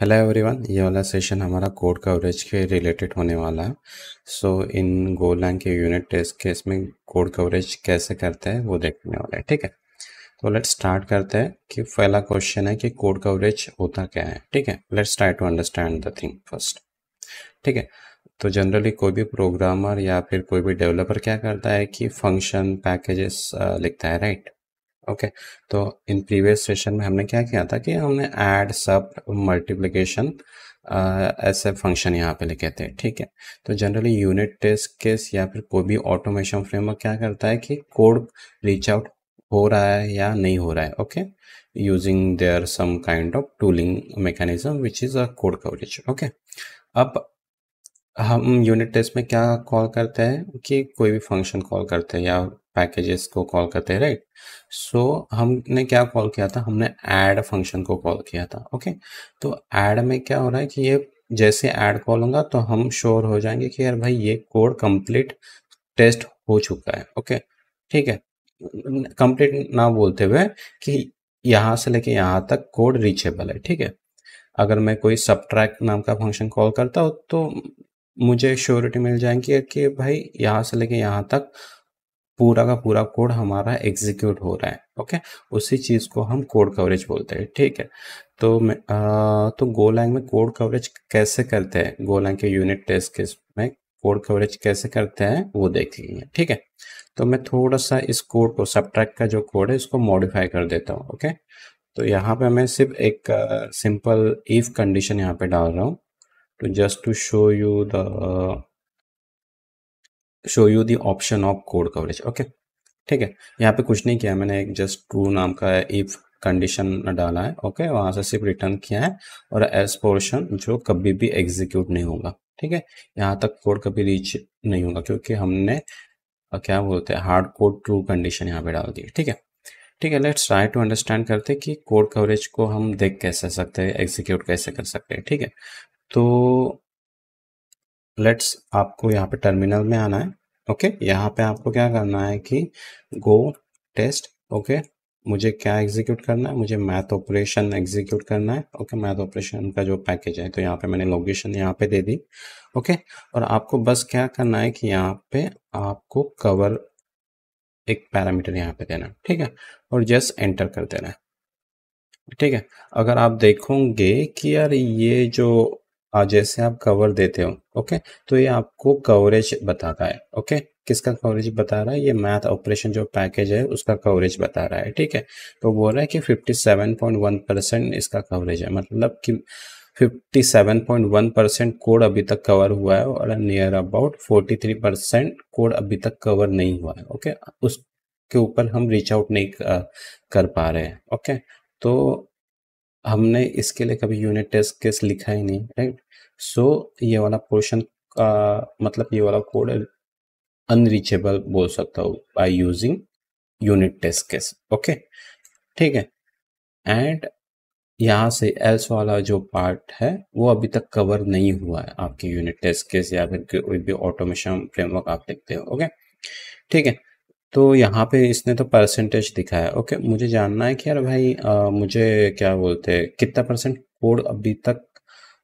Hello everyone ये वाला session हमारा कोड कवरेज के रिलेटेड होने वाला है सो so, इन गोलैंग के यूनिट टेस्ट केस में कोड कवरेज कैसे करते हैं वो देखने वाला है ठीक है तो लेट्स स्टार्ट करते हैं कि पहला क्वेश्चन है कि कोड कवरेज होता क्या है ठीक है let's try to understand the thing first ठीक है तो जनरली कोई भी प्रोग्रामर या फिर कोई भी डेवलपर क्या करता है कि फंक्शन पैकेजेस लिखता है राइट ओके तो इन प्रीवियस सेशन में हमने क्या किया था कि हमने एड सब मल्टीप्लीकेशन ऐसे फंक्शन यहाँ पे लिखे थे ठीक है तो जनरली यूनिट टेस्ट केस या फिर कोई भी ऑटोमेशन फ्रेमवर्क क्या करता है कि कोड रीच आउट हो रहा है या नहीं हो रहा है okay using there some kind of tooling mechanism which is a code coverage okay अब हम यूनिट टेस्ट में क्या कॉल करते हैं कि कोई भी फंक्शन कॉल करते हैं या पैकेजेस को कॉल करते हैं राइट सो हमने क्या कॉल किया था हमने ऐड फंक्शन को कॉल किया था ओके okay? तो ऐड में क्या हो रहा है कि ये जैसे ऐड कॉल होगा तो हम श्योर हो जाएंगे कि यार भाई ये कोड कंप्लीट टेस्ट हो चुका है ओके okay? ठीक है कंप्लीट ना बोलते हुए कि यहाँ से लेके यहाँ तक कोड रीचेबल है ठीक है अगर मैं कोई सब्ट्रैक्ट नाम का फंक्शन कॉल करता हूँ तो मुझे श्योरिटी मिल जाएगी कि भाई यहाँ से लेके यहाँ तक पूरा का पूरा कोड हमारा एग्जीक्यूट हो रहा है ओके उसी चीज़ को हम कोड कवरेज बोलते हैं ठीक है तो आ, तो गोलैंग में कोड कवरेज कैसे करते हैं गोलैंग के यूनिट टेस्ट के में कोड कवरेज कैसे करते हैं वो देख लेंगे ठीक है तो मैं थोड़ा सा इस कोड को सब्ट्रैक्ट का जो कोड है इसको मॉडिफाई कर देता हूँ ओके तो यहाँ पे मैं सिर्फ एक सिंपल इफ कंडीशन यहाँ पे डाल रहा हूँ to just to show you the show you the option of code coverage okay ठीक है यहाँ पे कुछ नहीं किया मैंने एक जस्ट ट्रू नाम का इफ कंडीशन डाला है ओके okay? वहां से सिर्फ रिटर्न किया है और एस पोर्शन जो कभी भी एग्जीक्यूट नहीं होगा ठीक है यहाँ तक कोड कभी रीच नहीं होगा क्योंकि हमने क्या बोलते हैं हार्ड कोड ट्रू कंडीशन यहाँ पे डाल दी ठीक है ठीक है लेट्स ट्राई टू अंडरस्टैंड करते कि कोड कवरेज को हम देख कैसे सकते हैं एग्जीक्यूट कैसे कर सकते हैं ठीक है तो लेट्स आपको यहाँ पे टर्मिनल में आना है ओके okay? यहाँ पे आपको क्या करना है कि गो टेस्ट ओके मुझे क्या एग्जीक्यूट करना है मुझे मैथ ऑपरेशन एग्जीक्यूट करना है ओके मैथ ऑपरेशन का जो पैकेज है तो यहाँ पे मैंने लोकेशन यहाँ पे दे दी ओके okay? और आपको बस क्या करना है कि यहाँ पे आपको कवर एक पैरामीटर यहाँ पे देना है ठीक है और जस्ट एंटर कर देना है ठीक है अगर आप देखोगे कि यार ये जो जैसे आप कवर देते हो ओके तो ये आपको कवरेज बताता है ओके किसका कवरेज बता रहा है ये मैथ ऑपरेशन जो पैकेज है उसका कवरेज बता रहा है ठीक है तो बोल रहा है कि 57.1 परसेंट इसका कवरेज है मतलब कि 57.1 परसेंट कोड अभी तक कवर हुआ है और नियर अबाउट 43 परसेंट कोड अभी तक कवर नहीं हुआ है ओके उसके ऊपर हम रीच आउट नहीं कर पा रहे हैं ओके तो हमने इसके लिए कभी यूनिट टेस्ट केस लिखा ही नहीं राइट सो so, ये वाला पोर्शन का मतलब ये वाला कोड अनरीचेबल बोल सकता हूँ by using unit test case okay ठीक है एंड यहाँ से एल्स वाला जो पार्ट है वो अभी तक कवर नहीं हुआ है आपके यूनिट टेस्ट केस या फिर कोई भी ऑटोमेशन फ्रेमवर्क आप देखते हो ओके ठीक है तो यहाँ पे इसने तो परसेंटेज दिखाया ओके मुझे जानना है कि यार भाई आ, मुझे क्या बोलते हैं कितना परसेंट कोड अभी तक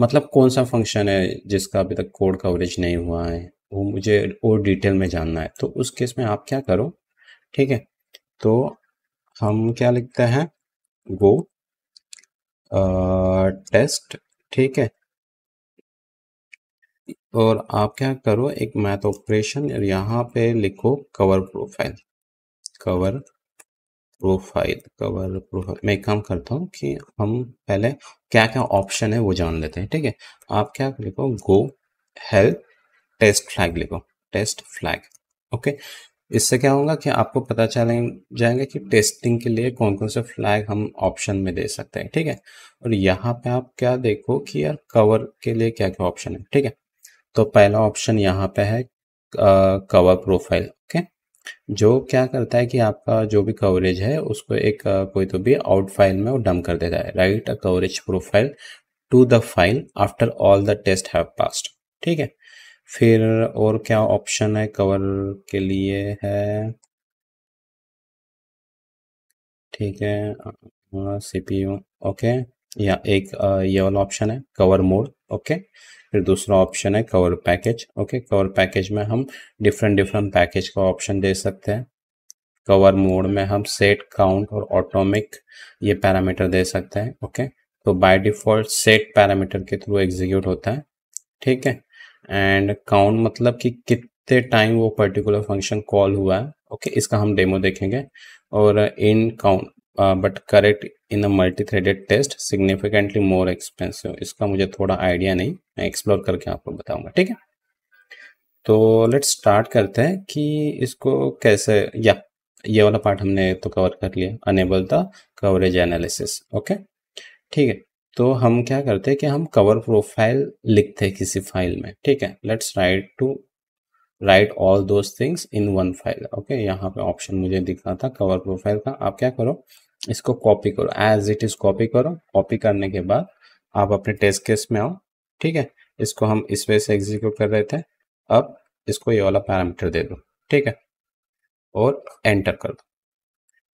मतलब कौन सा फंक्शन है जिसका अभी तक कोड कवरेज नहीं हुआ है वो मुझे और डिटेल में जानना है तो उस केस में आप क्या करो ठीक है तो हम क्या लिखते हैं गो टेस्ट ठीक है और आप क्या करो एक मैथ ऑपरेशन और यहाँ पे लिखो cover profile cover profile cover profile मैं एक काम करता हूँ कि हम पहले क्या क्या ऑप्शन है वो जान लेते हैं ठीक है आप क्या लिखो गो हेल्प टेस्ट फ्लैग लिखो टेस्ट फ्लैग ओके इससे क्या होगा कि आपको पता चले जाएंगे कि टेस्टिंग के लिए कौन कौन से फ्लैग हम ऑप्शन में दे सकते हैं ठीक है और यहाँ पे आप क्या देखो कि यार कवर के लिए क्या क्या ऑप्शन है ठीक है तो पहला ऑप्शन यहाँ पे है कवर प्रोफाइल ओके जो क्या करता है कि आपका जो भी कवरेज है उसको एक आ, कोई तो भी आउट फाइल में वो डम कर देता है write a coverage profile to the file after all the test have passed ठीक है फिर और क्या ऑप्शन है कवर के लिए है ठीक है सीपीयू ओके या एक ये वाला ऑप्शन है कवर मोड ओके फिर दूसरा ऑप्शन है cover package okay cover package में हम डिफरेंट डिफरेंट पैकेज का ऑप्शन दे सकते हैं कवर मोड में हम सेट काउंट और ऑटोमिक ये पैरामीटर दे सकते हैं ओके तो बाय डिफॉल्ट सेट पैरामीटर के थ्रू एग्जीक्यूट होता है ठीक है एंड काउंट मतलब कि कितने टाइम वो पर्टिकुलर फंक्शन कॉल हुआ है ओके इसका हम डेमो देखेंगे और in count uh, but correct in a multi-threaded test significantly more expensive इसका मुझे थोड़ा आइडिया नहीं मैं एक्सप्लोर करके आपको बताऊंगा ठीक है तो लेट्स स्टार्ट करते हैं कि इसको कैसे या ये वाला पार्ट हमने तो कवर कर लिया अनेबल था कवरेज एनालिसिस ओके ठीक है तो हम क्या करते हैं कि हम कवर प्रोफाइल लिखते हैं किसी फाइल में ठीक है let's write to write all those things in one file okay यहाँ पे ऑप्शन मुझे दिख रहा था कवर प्रोफाइल का आप क्या करो इसको कॉपी करो एज इट इज कॉपी करो कॉपी करने के बाद आप अपने टेस्ट केस में आओ ठीक है इसको हम इस वे से एग्जीक्यूट कर रहे थे अब इसको ये वाला पैरामीटर दे दो ठीक है और एंटर कर दो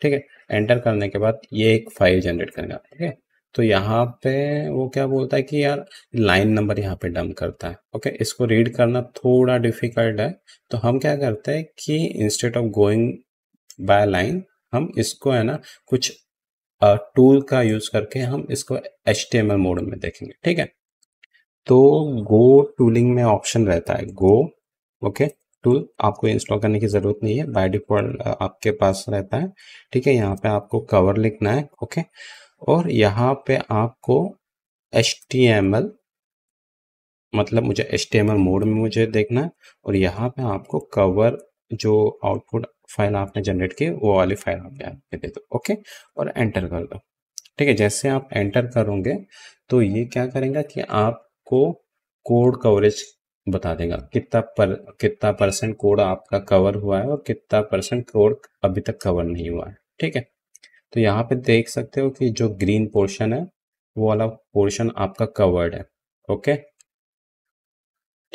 ठीक है एंटर करने के बाद ये एक फाइल जनरेट करेगा ठीक है तो यहाँ पे वो क्या बोलता है कि यार लाइन नंबर यहाँ पे डम करता है ओके इसको रीड करना थोड़ा डिफिकल्ट है तो हम क्या करते हैं कि instead of going by line हम इसको है ना कुछ टूल का यूज करके हम इसको एच मोड में देखेंगे ठीक है तो गो टूलिंग में ऑप्शन रहता है गो ओके टूल आपको इंस्टॉल करने की ज़रूरत नहीं है बाय डिफॉल्ट आपके पास रहता है ठीक है यहाँ पे आपको कवर लिखना है ओके और यहाँ पे आपको एच मतलब मुझे एच मोड में मुझे देखना है और यहाँ पे आपको कवर जो आउटपुट फाइल आपने जनरेट की वो वाली फाइल आपने पे दे दो ओके और एंटर कर दो ठीक है जैसे आप एंटर करोगे तो ये क्या करेगा कि आपको कोड कवरेज बता देगा कितना पर कितना परसेंट कोड आपका कवर हुआ है और कितना परसेंट कोड अभी तक कवर नहीं हुआ है ठीक है तो यहाँ पे देख सकते हो कि जो ग्रीन पोर्शन है वो वाला पोर्शन आपका कवर्ड है ओके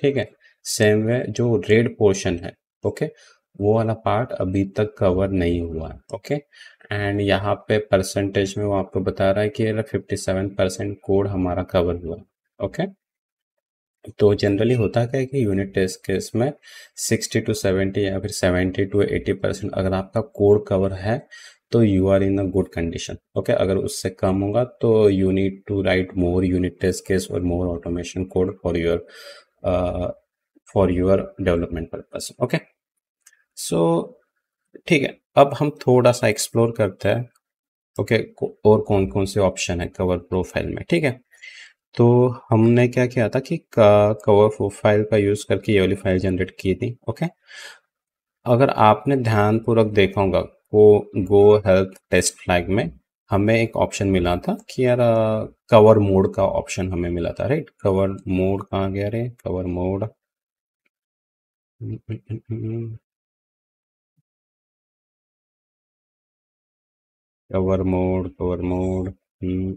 ठीक है सेम वे जो रेड पोर्शन है ओके वो वाला पार्ट अभी तक कवर नहीं हुआ है ओके एंड यहाँ पे परसेंटेज में वो आपको बता रहा है कि फिफ्टी सेवन परसेंट कोड हमारा कवर हुआ ओके तो जनरली होता क्या है कि यूनिट टेस्ट केस में 60 टू 70 या फिर 70 टू 80 परसेंट अगर आपका कोड कवर है तो you are in a good condition okay अगर उससे कम होगा तो you need to write more unit test case और more automation code for your for your development purpose okay so so, ठीक है अब हम थोड़ा सा एक्सप्लोर करते हैं ओके okay, और कौन कौन से ऑप्शन है कवर प्रोफाइल में ठीक है तो हमने क्या किया था कि कवर प्रोफाइल का यूज़ करके ये वाली फाइल जनरेट की थी ओके अगर आपने ध्यानपूर्वक देखा होगा वो गो हेल्थ टेस्ट फ्लैग में हमें एक ऑप्शन मिला था कि यार कवर मोड का ऑप्शन हमें मिला था राइट कवर मोड कहाँ गया रे cover mode cover mode cover mode hmm.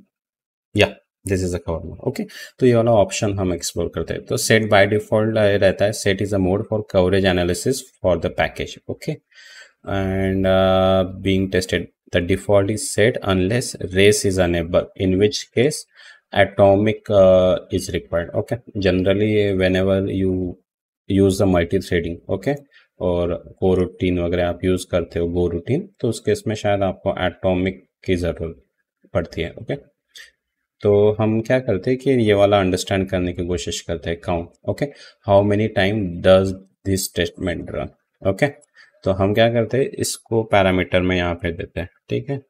yeah this is a cover mode okay तो ये वाला ऑप्शन हम एक्सप्लोर करते हैं तो सेट बाय डिफॉल्ट रहता है set is a mode for coverage analysis for the package okay and being tested the default is set unless race is enabled in which case atomic uh, is required okay generally whenever you use the multi-threading okay और को routine वगैरह आप use करते हो गो routine तो उस case में शायद आपको एटॉमिक की ज़रूरत पड़ती है ओके तो हम क्या करते हैं कि ये वाला अंडरस्टैंड करने की कोशिश करते हैं count okay how many time does this statement run okay तो हम क्या करते हैं इसको पैरामीटर में यहाँ पे देते हैं ठीक है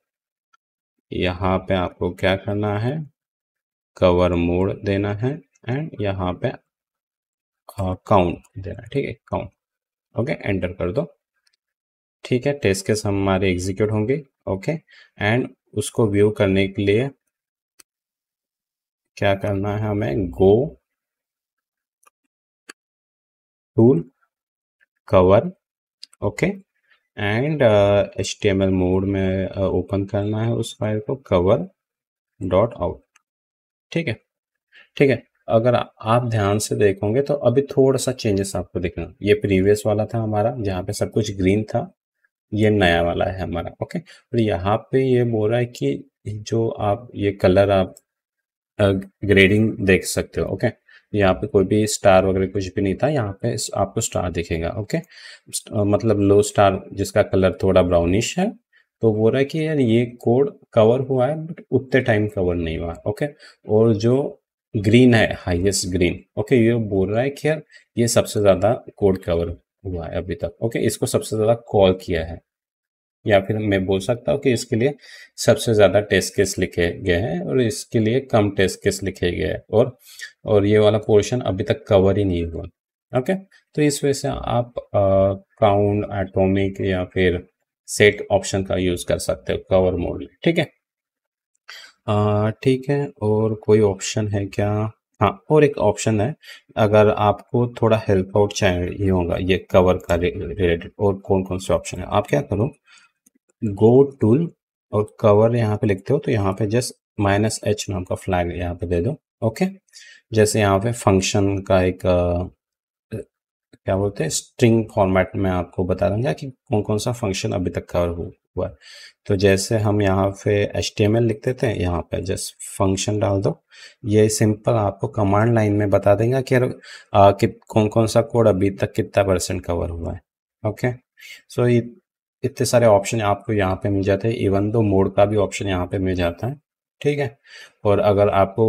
यहाँ पे आपको क्या करना है कवर मोड देना है एंड यहाँ पे काउंट देना ठीक है काउंट ओके एंटर कर दो ठीक है टेस्ट केस हमारे एग्जीक्यूट होंगे ओके एंड उसको व्यू करने के लिए क्या करना है हमें go tool cover okay and H T M L mode में ओपन uh, करना है उस फाइल को कवर डॉट आउट ठीक है ठीक है अगर आप ध्यान से देखोगे तो अभी थोड़ा सा चेंजेस आपको दिखना ये प्रीवियस वाला था हमारा जहाँ पे सब कुछ ग्रीन था ये नया वाला है हमारा ओके और यहाँ पे ये बोल रहा है कि जो आप ये कलर आप ग्रेडिंग देख सकते हो ओके यहाँ पे कोई भी स्टार वगैरह कुछ भी नहीं था यहाँ पे आपको स्टार दिखेगा ओके मतलब लो स्टार जिसका कलर थोड़ा ब्राउनिश है तो बोल रहा है कि यार ये कोड कवर हुआ है बट उतने टाइम कवर नहीं हुआ ओके और जो ग्रीन है हाईएस्ट ग्रीन ओके ये बोल रहा है कि यार ये सबसे ज़्यादा कोड कवर हुआ है अभी तक ओके इसको सबसे ज़्यादा कॉल किया है या फिर मैं बोल सकता हूँ कि इसके लिए सबसे ज़्यादा टेस्ट केस लिखे गए हैं और इसके लिए कम टेस्ट केस लिखे गए हैं और और ये वाला पोर्शन अभी तक कवर ही नहीं हुआ ओके तो इस वजह से आप काउंट एटॉमिक या फिर सेट ऑप्शन का यूज़ कर सकते हो कवर मोड में ठीक है ठीक है और कोई ऑप्शन है क्या हाँ और एक ऑप्शन है अगर आपको थोड़ा हेल्प आउट चाहिए होगा ये कवर का रिलेटेड और कौन कौन से ऑप्शन है आप क्या करो गो टूल और कवर यहाँ पे लिखते हो तो यहाँ पे जस्ट माइनस एच नाम का फ्लैग यहाँ पे दे दो ओके जैसे यहाँ पे फंक्शन का एक क्या बोलते हैं स्ट्रिंग फॉर्मेट में आपको बता दूंगा कि कौन कौन सा फंक्शन अभी तक कवर हुआ तो जैसे हम यहाँ पे एच लिखते थे यहाँ पे जस्ट फंक्शन डाल दो ये सिंपल आपको कमांड लाइन में बता देंगे कि कि कौन कौन सा कोड अभी तक कितना परसेंट कवर हुआ है ओके सो so, इतने सारे ऑप्शन आपको यहाँ पे मिल जाते हैं इवन दो मोड का भी ऑप्शन यहाँ पे मिल जाता है ठीक है और अगर आपको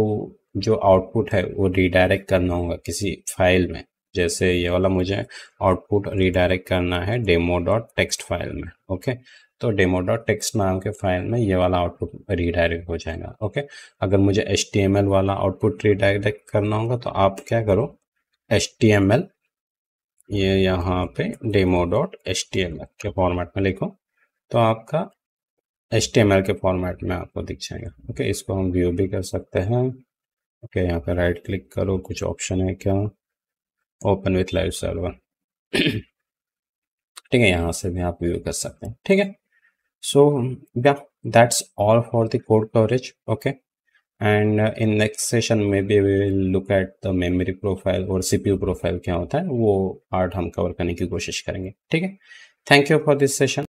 जो आउटपुट है वो रिडायरेक्ट करना होगा किसी फाइल में जैसे ये वाला मुझे आउटपुट रिडायरेक्ट करना है डेमो डॉट टेक्स्ट फाइल में ओके तो डेमो डॉट टेक्स्ट नाम के फाइल में ये वाला आउटपुट रीडायरेक्ट हो जाएगा ओके अगर मुझे एच वाला आउटपुट रीडायरेक्ट करना होगा तो आप क्या करो एच ये यहाँ पे डेमो डॉट एच के फॉर्मेट में लिखो तो आपका एच के फॉर्मेट में आपको दिख जाएगा ओके इसको हम व्यू भी कर सकते हैं ओके यहाँ पे राइट क्लिक करो कुछ ऑप्शन है क्या ओपन विथ लाइव सर्वर ठीक है यहाँ से भी आप व्यू कर सकते हैं ठीक है so yeah that's all for the code coverage okay and in next session में भी we will look at the memory profile और सीपीयू प्रोफाइल क्या होता है वो पार्ट हम कवर करने की कोशिश करेंगे ठीक है thank you for this session